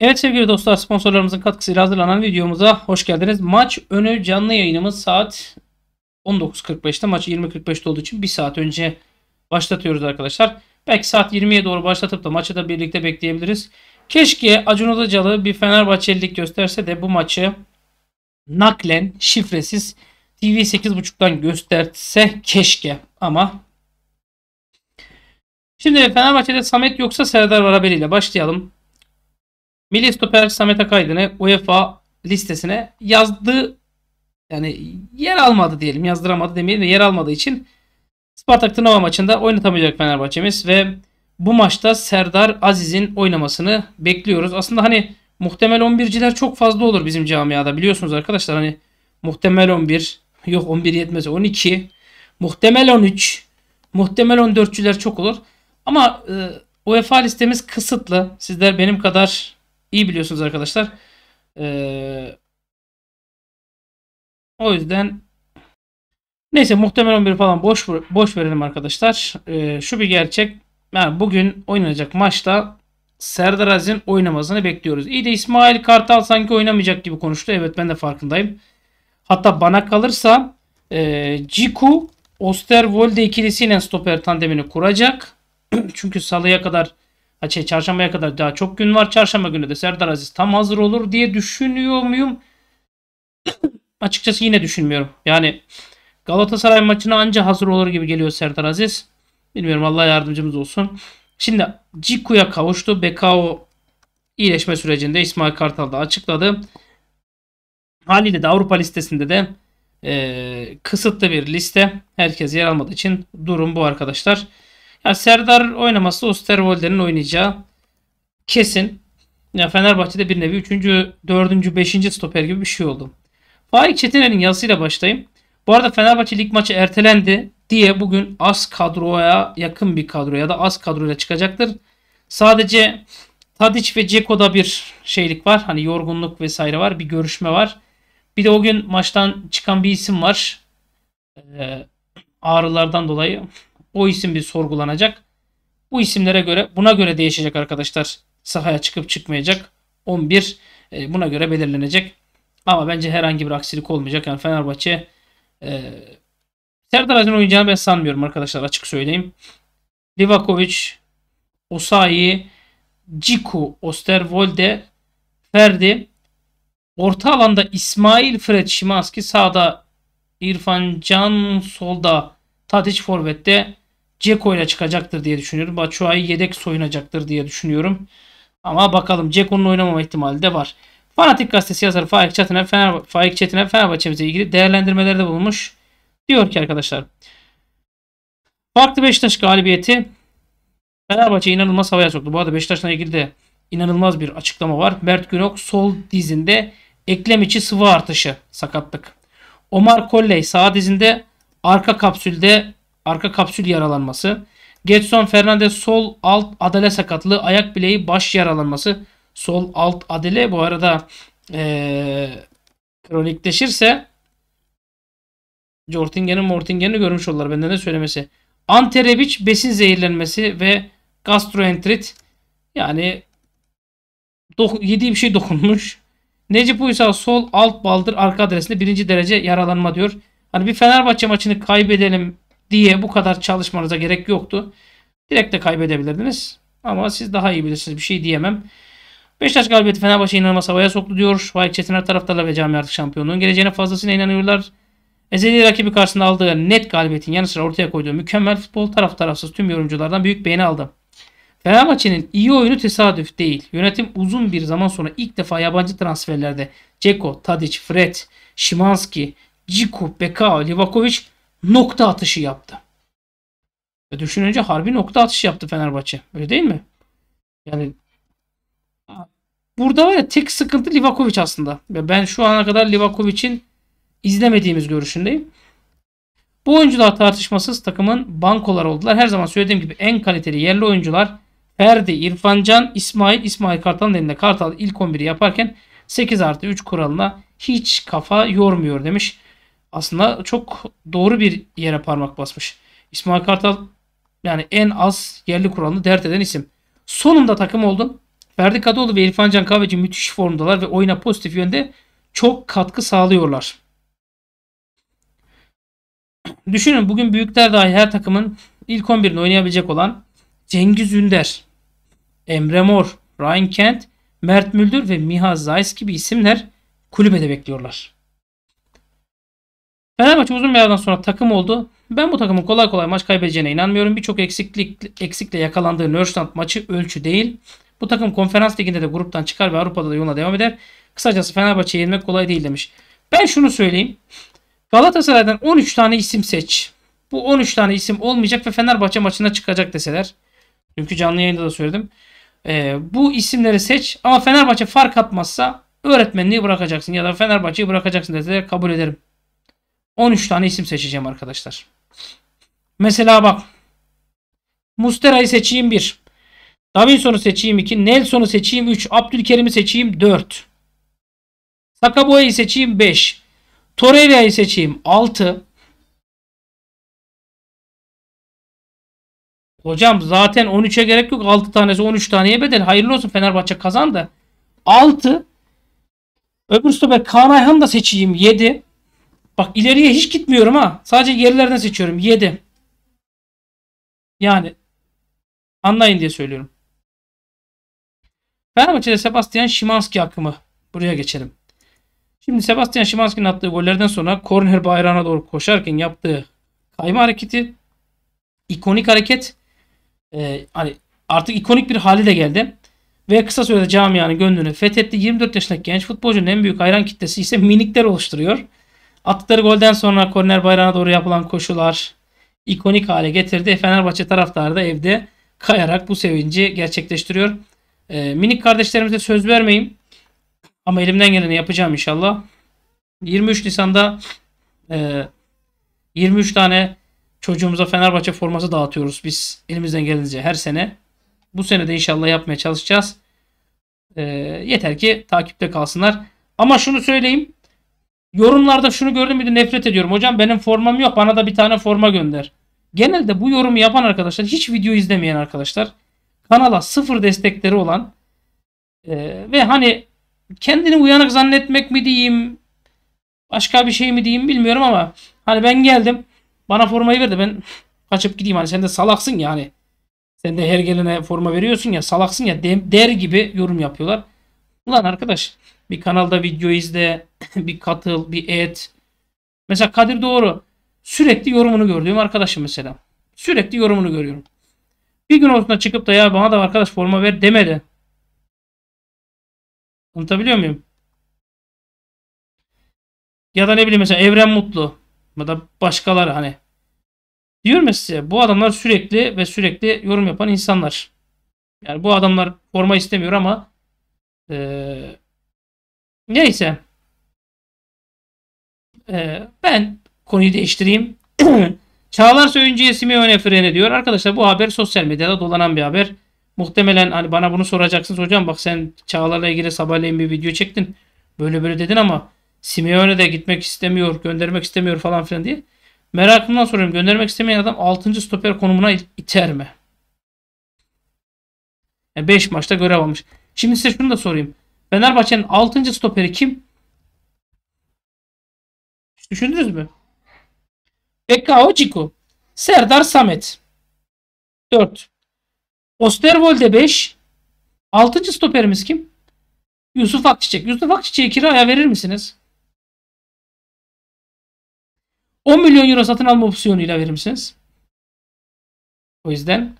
Evet sevgili dostlar sponsorlarımızın katkısıyla hazırlanan videomuza hoş geldiniz. Maç önü canlı yayınımız saat 19.45'te maçı 20.45'te olduğu için bir saat önce başlatıyoruz arkadaşlar. Belki saat 20'ye doğru başlatıp da maçı da birlikte bekleyebiliriz. Keşke Acun Ilıcalı bir Fenerbahçelilik gösterse de bu maçı naklen şifresiz TV 8.5'tan gösterse keşke ama Şimdi Fenerbahçe'de Samet yoksa Serdar var haberiyle başlayalım. Milli stoper Samet Akaydın'ı UEFA listesine yazdı. Yani yer almadı diyelim. Yazdıramadı demeyelim de yer almadığı için Spartak Tırnava maçında oynatamayacak Fenerbahçe'miz ve bu maçta Serdar Aziz'in oynamasını bekliyoruz. Aslında hani muhtemel 11'ciler çok fazla olur bizim camiada biliyorsunuz arkadaşlar. Hani muhtemel 11 yok 11 yetmez 12 muhtemel 13 muhtemel 14'cüler çok olur. Ama e, UEFA listemiz kısıtlı. Sizler benim kadar iyi biliyorsunuz arkadaşlar. Ee, o yüzden neyse muhtemelen bir falan boş boş verelim arkadaşlar. Ee, şu bir gerçek. Yani bugün oynanacak maçta Serdar Aziz'in oynamasını bekliyoruz. İyi de İsmail Kartal sanki oynamayacak gibi konuştu. Evet ben de farkındayım. Hatta bana kalırsa e, Ciku Osterwolde ikilisiyle stoper tandemini kuracak. Çünkü salıya kadar şey, çarşambaya kadar daha çok gün var. Çarşamba günü de Serdar Aziz tam hazır olur diye düşünüyor muyum? Açıkçası yine düşünmüyorum. Yani Galatasaray maçına anca hazır olur gibi geliyor Serdar Aziz. Bilmiyorum Allah yardımcımız olsun. Şimdi Ciku'ya kavuştu. Bekao iyileşme sürecinde İsmail Kartal da açıkladı. Haliyle de Avrupa listesinde de e, kısıtlı bir liste. Herkes yer almadığı için durum bu arkadaşlar. Yani Serdar oynamazsa Osterwolde'nin oynayacağı kesin. Yani Fenerbahçe'de bir nevi 3. 4. 5. stoper gibi bir şey oldu. Faik Çetiner'in yazısıyla başlayayım. Bu arada Fenerbahçe lig maçı ertelendi diye bugün az kadroya yakın bir kadro ya da az kadroyla çıkacaktır. Sadece Tadic ve Ceko'da bir şeylik var. Hani yorgunluk vesaire var. Bir görüşme var. Bir de o gün maçtan çıkan bir isim var. Ee, ağrılardan dolayı o isim bir sorgulanacak. Bu isimlere göre buna göre değişecek arkadaşlar. Sahaya çıkıp çıkmayacak. 11 e, buna göre belirlenecek. Ama bence herhangi bir aksilik olmayacak. Yani Fenerbahçe e, Serdar Aziz'in oynayacağını ben sanmıyorum arkadaşlar açık söyleyeyim. Livakovic, Osayi, Ciku, Osterwolde, Ferdi. Orta alanda İsmail Fred Şimanski sağda İrfan Can solda Tadic forvette Ceko ile çıkacaktır diye düşünüyorum. Batshuayi yedek soyunacaktır diye düşünüyorum. Ama bakalım Ceko'nun oynamama ihtimali de var. Fanatik gazetesi yazarı Faik Çetin'e Fener, Faik Çetin'e Fenerbahçe'mize ilgili değerlendirmelerde bulunmuş. Diyor ki arkadaşlar. Farklı Beşiktaş galibiyeti Fenerbahçe inanılmaz havaya soktu. Bu arada Beşiktaş'la ilgili de inanılmaz bir açıklama var. Mert Günok sol dizinde eklem içi sıvı artışı sakatlık. Omar Colley sağ dizinde arka kapsülde arka kapsül yaralanması. Getson Fernandez sol alt adale sakatlığı, ayak bileği baş yaralanması. Sol alt adale bu arada ee, kronikleşirse Jortingen'i Mortingen'i görmüş olurlar. Benden de söylemesi. Anterebiç besin zehirlenmesi ve gastroentrit. Yani yediği bir şey dokunmuş. Necip Uysal sol alt baldır arka adresinde birinci derece yaralanma diyor. Hani bir Fenerbahçe maçını kaybedelim diye bu kadar çalışmanıza gerek yoktu. Direkt de kaybedebilirdiniz. Ama siz daha iyi bilirsiniz. Bir şey diyemem. Beşiktaş galibiyeti Fenerbahçe inanılmaz havaya soktu diyor. Faik Çetiner taraftarlar ve cami artık şampiyonluğun geleceğine fazlasıyla inanıyorlar. Ezeli rakibi karşısında aldığı net galibiyetin yanı sıra ortaya koyduğu mükemmel futbol taraf tarafsız tüm yorumculardan büyük beğeni aldı. Fenerbahçe'nin iyi oyunu tesadüf değil. Yönetim uzun bir zaman sonra ilk defa yabancı transferlerde Ceko, Tadic, Fred, Şimanski, Ciku, Bekao, Livakovic nokta atışı yaptı. Ve düşününce harbi nokta atışı yaptı Fenerbahçe. Öyle değil mi? Yani burada var ya tek sıkıntı Livakovic aslında. Ben şu ana kadar Livakovic'in izlemediğimiz görüşündeyim. Bu oyuncular tartışmasız takımın bankoları oldular. Her zaman söylediğim gibi en kaliteli yerli oyuncular Ferdi, İrfancan, İsmail, İsmail Kartal'ın elinde Kartal ilk 11'i yaparken 8 artı 3 kuralına hiç kafa yormuyor demiş aslında çok doğru bir yere parmak basmış. İsmail Kartal yani en az yerli kuralını dert eden isim. Sonunda takım oldun. Ferdi Kadıoğlu ve İrfan Can Kahveci müthiş formdalar ve oyuna pozitif yönde çok katkı sağlıyorlar. Düşünün bugün büyükler dahi her takımın ilk 11'ini oynayabilecek olan Cengiz Ünder, Emre Mor, Ryan Kent, Mert Müldür ve Miha Zeiss gibi isimler kulübede bekliyorlar. Fenerbahçe uzun bir aradan sonra takım oldu. Ben bu takımın kolay kolay maç kaybedeceğine inanmıyorum. Birçok eksiklik eksikle yakalandığı Nürnberg maçı ölçü değil. Bu takım konferans liginde de gruptan çıkar ve Avrupa'da da yoluna devam eder. Kısacası Fenerbahçe'ye yenmek kolay değil demiş. Ben şunu söyleyeyim. Galatasaray'dan 13 tane isim seç. Bu 13 tane isim olmayacak ve Fenerbahçe maçına çıkacak deseler. Çünkü canlı yayında da söyledim. Ee, bu isimleri seç ama Fenerbahçe fark atmazsa öğretmenliği bırakacaksın ya da Fenerbahçe'yi bırakacaksın deseler kabul ederim. 13 tane isim seçeceğim arkadaşlar. Mesela bak. Mustera'yı seçeyim 1. Davinson'u seçeyim 2. Nelson'u seçeyim 3. Abdülkerim'i seçeyim 4. Sakaboya'yı seçeyim 5. Torreira'yı seçeyim 6. Hocam zaten 13'e gerek yok. 6 tanesi 13 taneye bedel. Hayırlı olsun Fenerbahçe kazandı. 6. Öbür stoper Kaan Ayhan'ı da seçeyim 7. Bak ileriye hiç gitmiyorum ha. Sadece yerlerden seçiyorum. 7. Yani anlayın diye söylüyorum. Fenerbahçe'de Sebastian Şimanski akımı. Buraya geçelim. Şimdi Sebastian Şimanski'nin attığı gollerden sonra korner bayrağına doğru koşarken yaptığı kayma hareketi ikonik hareket e, hani artık ikonik bir hali de geldi. Ve kısa sürede camianın gönlünü fethetti. 24 yaşındaki genç futbolcunun en büyük hayran kitlesi ise minikler oluşturuyor. Attıkları golden sonra korner bayrağına doğru yapılan koşular ikonik hale getirdi. Fenerbahçe taraftarı da evde kayarak bu sevinci gerçekleştiriyor. Ee, minik kardeşlerimize söz vermeyeyim. Ama elimden geleni yapacağım inşallah. 23 Nisan'da e, 23 tane çocuğumuza Fenerbahçe forması dağıtıyoruz biz elimizden gelince her sene. Bu sene de inşallah yapmaya çalışacağız. E, yeter ki takipte kalsınlar. Ama şunu söyleyeyim. Yorumlarda şunu gördüm bir de nefret ediyorum. Hocam benim formam yok bana da bir tane forma gönder. Genelde bu yorumu yapan arkadaşlar hiç video izlemeyen arkadaşlar kanala sıfır destekleri olan e, ve hani kendini uyanık zannetmek mi diyeyim başka bir şey mi diyeyim bilmiyorum ama hani ben geldim bana formayı ver de ben kaçıp gideyim hani sen de salaksın ya hani sen de her gelene forma veriyorsun ya salaksın ya der gibi yorum yapıyorlar. Ulan arkadaş bir kanalda video izle, bir katıl, bir et. Mesela Kadir Doğru sürekli yorumunu gördüğüm arkadaşım mesela. Sürekli yorumunu görüyorum. Bir gün ortasına çıkıp da ya bana da arkadaş forma ver demedi. Anlatabiliyor muyum? Ya da ne bileyim mesela Evren Mutlu ya da başkaları hani. Diyorum ya size bu adamlar sürekli ve sürekli yorum yapan insanlar. Yani bu adamlar forma istemiyor ama e, Neyse. Ee, ben konuyu değiştireyim. Çağlar Söyüncü'ye Simeone freni diyor. Arkadaşlar bu haber sosyal medyada dolanan bir haber. Muhtemelen hani bana bunu soracaksınız hocam bak sen Çağlar'la ilgili sabahleyin bir video çektin. Böyle böyle dedin ama Simeone de gitmek istemiyor, göndermek istemiyor falan filan diye. Merakımdan soruyorum göndermek istemeyen adam 6. stoper konumuna iter mi? 5 yani maçta görev almış. Şimdi size şunu da sorayım. Fenerbahçe'nin 6. stoperi kim? Düşündünüz mü? Bekao Ciku. Serdar Samet. 4. Osterwolde 5. 6. stoperimiz kim? Yusuf Akçiçek. Yusuf Akçiçek'i kiraya verir misiniz? 10 milyon euro satın alma opsiyonuyla verir misiniz? O yüzden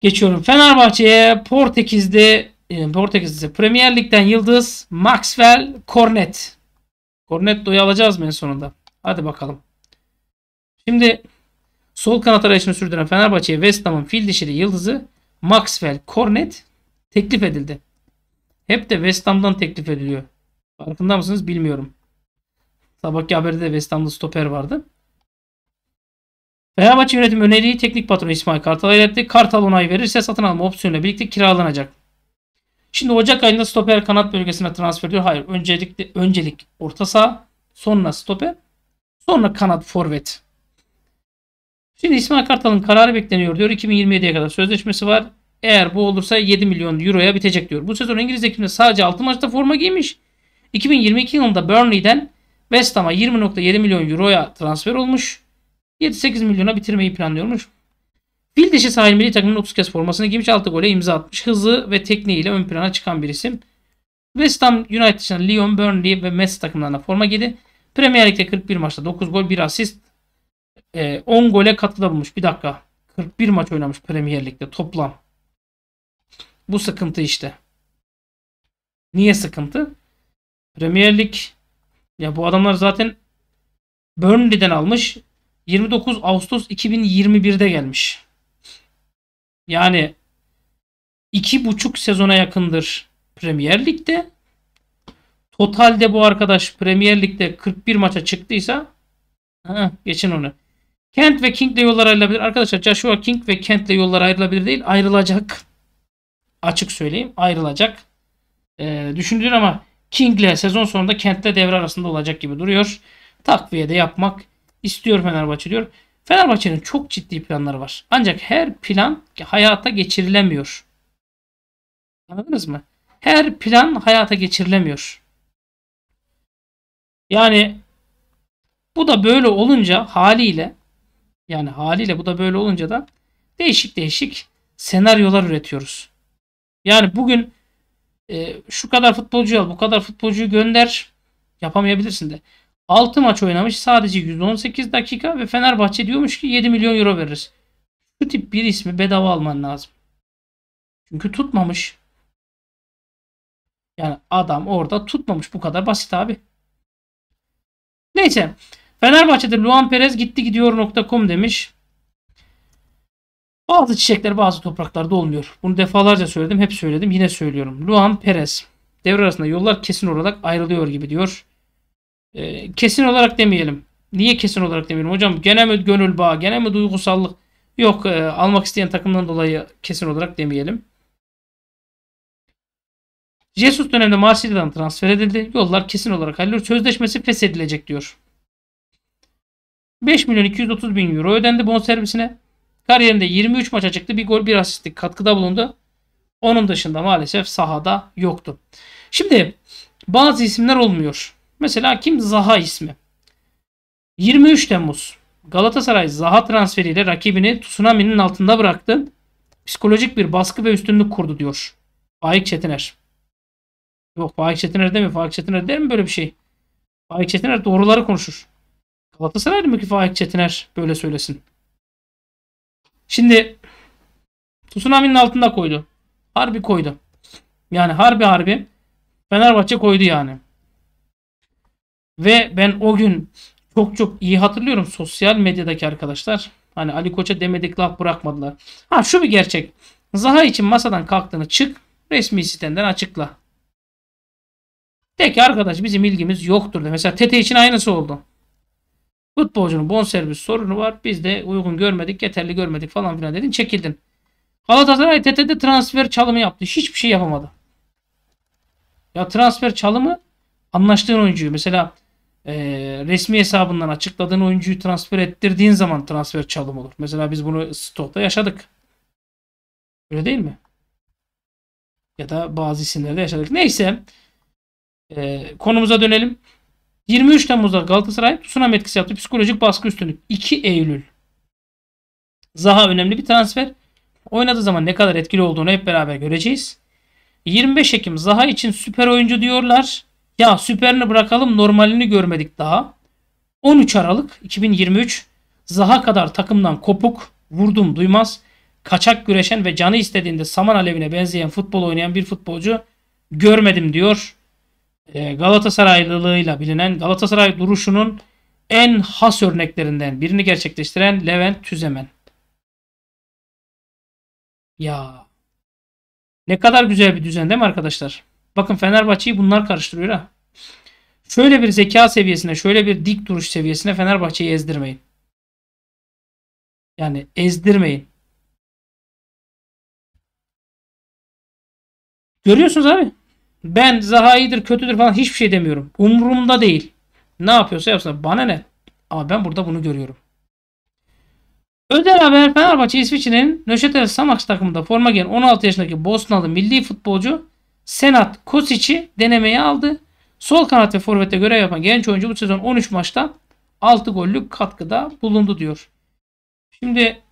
geçiyorum. Fenerbahçe'ye Portekiz'de ee, Portekizlisi. Premier Lig'den Yıldız Maxwell Cornet. Cornetto'yu alacağız mı en sonunda? Hadi bakalım. Şimdi sol kanat arayışını sürdüren Fenerbahçe'ye West Ham'ın fil dişili Yıldız'ı Maxwell Cornet teklif edildi. Hep de West Ham'dan teklif ediliyor. Farkında mısınız bilmiyorum. Sabahki haberde de West Ham'da stoper vardı. Fenerbahçe yönetim öneriyi teknik patronu İsmail Kartal'a iletti. Kartal onay verirse satın alma opsiyonuyla birlikte kiralanacak. Şimdi Ocak ayında stoper kanat bölgesine transfer ediyor. Hayır. Öncelikle öncelik orta saha, sonra stoper, sonra kanat forvet. Şimdi İsmail Kartal'ın kararı bekleniyor diyor. 2027'ye kadar sözleşmesi var. Eğer bu olursa 7 milyon euroya bitecek diyor. Bu sezon İngiliz ekibinde sadece 6 maçta forma giymiş. 2022 yılında Burnley'den West Ham'a 20.7 milyon euroya transfer olmuş. 7-8 milyona bitirmeyi planlıyormuş. Fil dişi sahil milli takımın 30 kez formasını giymiş 6 gole imza atmış. Hızı ve tekniğiyle ön plana çıkan bir isim. West Ham United'ın, Lyon, Burnley ve Metz takımlarına forma giydi. Premier Lig'de 41 maçta 9 gol 1 asist 10 e, gole katkıda bulmuş. Bir dakika 41 maç oynamış Premier Lig'de toplam. Bu sıkıntı işte. Niye sıkıntı? Premier Lig ya bu adamlar zaten Burnley'den almış. 29 Ağustos 2021'de gelmiş. Yani iki buçuk sezona yakındır Premier Lig'de. Totalde bu arkadaş Premier Lig'de 41 maça çıktıysa ha, geçin onu. Kent ve King'le yollar ayrılabilir. Arkadaşlar Joshua King ve Kent'le yollar ayrılabilir değil. Ayrılacak. Açık söyleyeyim. Ayrılacak. Ee, düşünülür ama King'le sezon sonunda Kent'le devre arasında olacak gibi duruyor. Takviye de yapmak istiyor Fenerbahçe diyor. Fenerbahçe'nin çok ciddi planları var. Ancak her plan hayata geçirilemiyor. Anladınız mı? Her plan hayata geçirilemiyor. Yani bu da böyle olunca haliyle yani haliyle bu da böyle olunca da değişik değişik senaryolar üretiyoruz. Yani bugün e, şu kadar futbolcuyu al, bu kadar futbolcuyu gönder yapamayabilirsin de. 6 maç oynamış sadece 118 dakika ve Fenerbahçe diyormuş ki 7 milyon euro verir. Bu tip bir ismi bedava alman lazım. Çünkü tutmamış. Yani adam orada tutmamış. Bu kadar basit abi. Neyse. Fenerbahçe'de Luan Perez gitti gidiyor.com demiş. Bazı çiçekler bazı topraklarda olmuyor. Bunu defalarca söyledim. Hep söyledim. Yine söylüyorum. Luan Perez. Devre arasında yollar kesin olarak ayrılıyor gibi diyor. Ee, kesin olarak demeyelim. Niye kesin olarak demeyelim hocam? Gene mi gönül bağı, gene mi duygusallık? Yok e, almak isteyen takımdan dolayı kesin olarak demeyelim. Jesus döneminde Marsilya'dan transfer edildi. Yollar kesin olarak hallolur. Sözleşmesi feshedilecek diyor. 5 milyon 230 bin euro ödendi bonservisine. Kariyerinde 23 maça çıktı. Bir gol bir asistlik katkıda bulundu. Onun dışında maalesef sahada yoktu. Şimdi bazı isimler olmuyor. Mesela kim? Zaha ismi. 23 Temmuz. Galatasaray Zaha transferiyle rakibini tsunami'nin altında bıraktı. Psikolojik bir baskı ve üstünlük kurdu diyor. Faik Çetiner. Yok Faik Çetiner değil mi? Faik Çetiner der mi böyle bir şey? Faik Çetiner doğruları konuşur. Galatasaray mı ki Faik Çetiner böyle söylesin? Şimdi tsunami'nin altında koydu. Harbi koydu. Yani harbi harbi Fenerbahçe koydu yani. Ve ben o gün çok çok iyi hatırlıyorum sosyal medyadaki arkadaşlar. Hani Ali Koç'a demedik laf bırakmadılar. Ha şu bir gerçek. Zaha için masadan kalktığını çık resmi sitenden açıkla. De ki arkadaş bizim ilgimiz yoktur de. Mesela Tete için aynısı oldu. Futbolcunun bonservis sorunu var. Biz de uygun görmedik, yeterli görmedik falan filan dedin. Çekildin. Galatasaray TT'de transfer çalımı yaptı. Hiçbir şey yapamadı. Ya transfer çalımı anlaştığın oyuncuyu. Mesela e, resmi hesabından açıkladığın oyuncuyu transfer ettirdiğin zaman transfer çalım olur. Mesela biz bunu stokta yaşadık. Öyle değil mi? Ya da bazı isimlerde yaşadık. Neyse. E, konumuza dönelim. 23 Temmuz'da Galatasaray tsunami etkisi yaptı. Psikolojik baskı üstünlük. 2 Eylül. Zaha önemli bir transfer. Oynadığı zaman ne kadar etkili olduğunu hep beraber göreceğiz. 25 Ekim Zaha için süper oyuncu diyorlar. Ya süperini bırakalım normalini görmedik daha. 13 Aralık 2023 Zaha kadar takımdan kopuk, vurdum duymaz, kaçak güreşen ve canı istediğinde saman alevine benzeyen futbol oynayan bir futbolcu görmedim diyor. E, Galatasaraylılığıyla bilinen Galatasaray duruşunun en has örneklerinden birini gerçekleştiren Levent Tüzemen. Ya ne kadar güzel bir düzen değil mi arkadaşlar? Bakın Fenerbahçe'yi bunlar karıştırıyor ha. Şöyle bir zeka seviyesine, şöyle bir dik duruş seviyesine Fenerbahçe'yi ezdirmeyin. Yani ezdirmeyin. Görüyorsunuz abi. Ben Zaha iyidir, kötüdür falan hiçbir şey demiyorum. Umurumda değil. Ne yapıyorsa yapsın. Bana ne? Ama ben burada bunu görüyorum. Özel haber Fenerbahçe İsviçre'nin Nöşetel Samax takımında forma giyen 16 yaşındaki Bosnalı milli futbolcu Senat Kosic'i denemeye aldı. Sol kanat ve forvette görev yapan genç oyuncu bu sezon 13 maçta 6 gollük katkıda bulundu diyor. Şimdi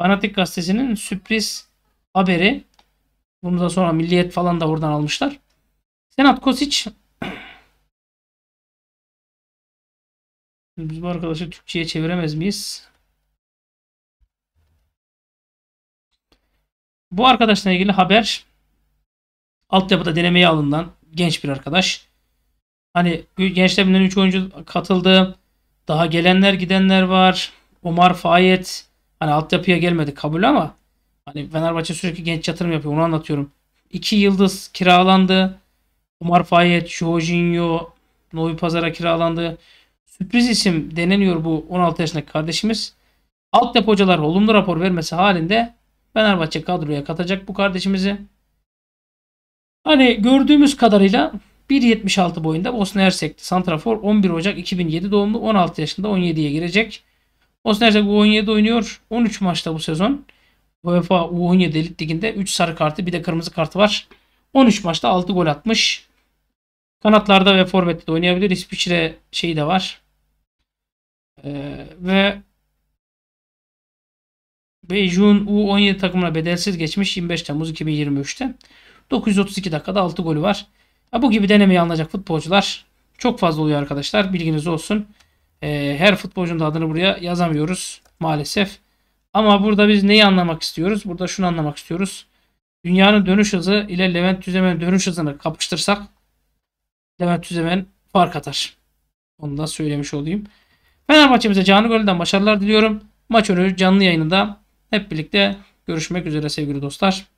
Fanatik gazetesinin sürpriz haberi. Bunu da sonra Milliyet falan da oradan almışlar. Senat Kosic Biz bu arkadaşı Türkçe'ye çeviremez miyiz? Bu arkadaşla ilgili haber altyapıda denemeye alınan genç bir arkadaş. Hani gençlerinden bilen 3 oyuncu katıldı. Daha gelenler gidenler var. Omar Fayet hani altyapıya gelmedi kabul ama hani Fenerbahçe sürekli genç yatırım yapıyor onu anlatıyorum. 2 yıldız kiralandı. Omar Fayet, Jorginho, Novi Pazar'a kiralandı. Sürpriz isim deneniyor bu 16 yaşındaki kardeşimiz. Altyapı hocalar olumlu rapor vermesi halinde Fenerbahçe kadroya katacak bu kardeşimizi. Hani gördüğümüz kadarıyla 1.76 boyunda Bosna Hersek'ti. Santrafor 11 Ocak 2007 doğumlu 16 yaşında 17'ye girecek. Bosna Hersek U17 oynuyor. 13 maçta bu sezon. UEFA U17 Elit Ligi'nde 3 sarı kartı bir de kırmızı kartı var. 13 maçta 6 gol atmış. Kanatlarda ve forvette de oynayabilir. İsviçre şeyi de var. Ee, ve Beijun U17 takımına bedelsiz geçmiş 25 Temmuz 2023'te. 932 dakikada 6 golü var. Ya bu gibi denemeyi alınacak futbolcular çok fazla oluyor arkadaşlar. Bilginiz olsun. E, her futbolcunun da adını buraya yazamıyoruz maalesef. Ama burada biz neyi anlamak istiyoruz? Burada şunu anlamak istiyoruz. Dünyanın dönüş hızı ile Levent Tüzemen'in dönüş hızını kapıştırsak Levent Tüzemen fark atar. Onu da söylemiş olayım. Fenerbahçe'mize canlı gönülden başarılar diliyorum. Maç önü canlı yayınında hep birlikte görüşmek üzere sevgili dostlar.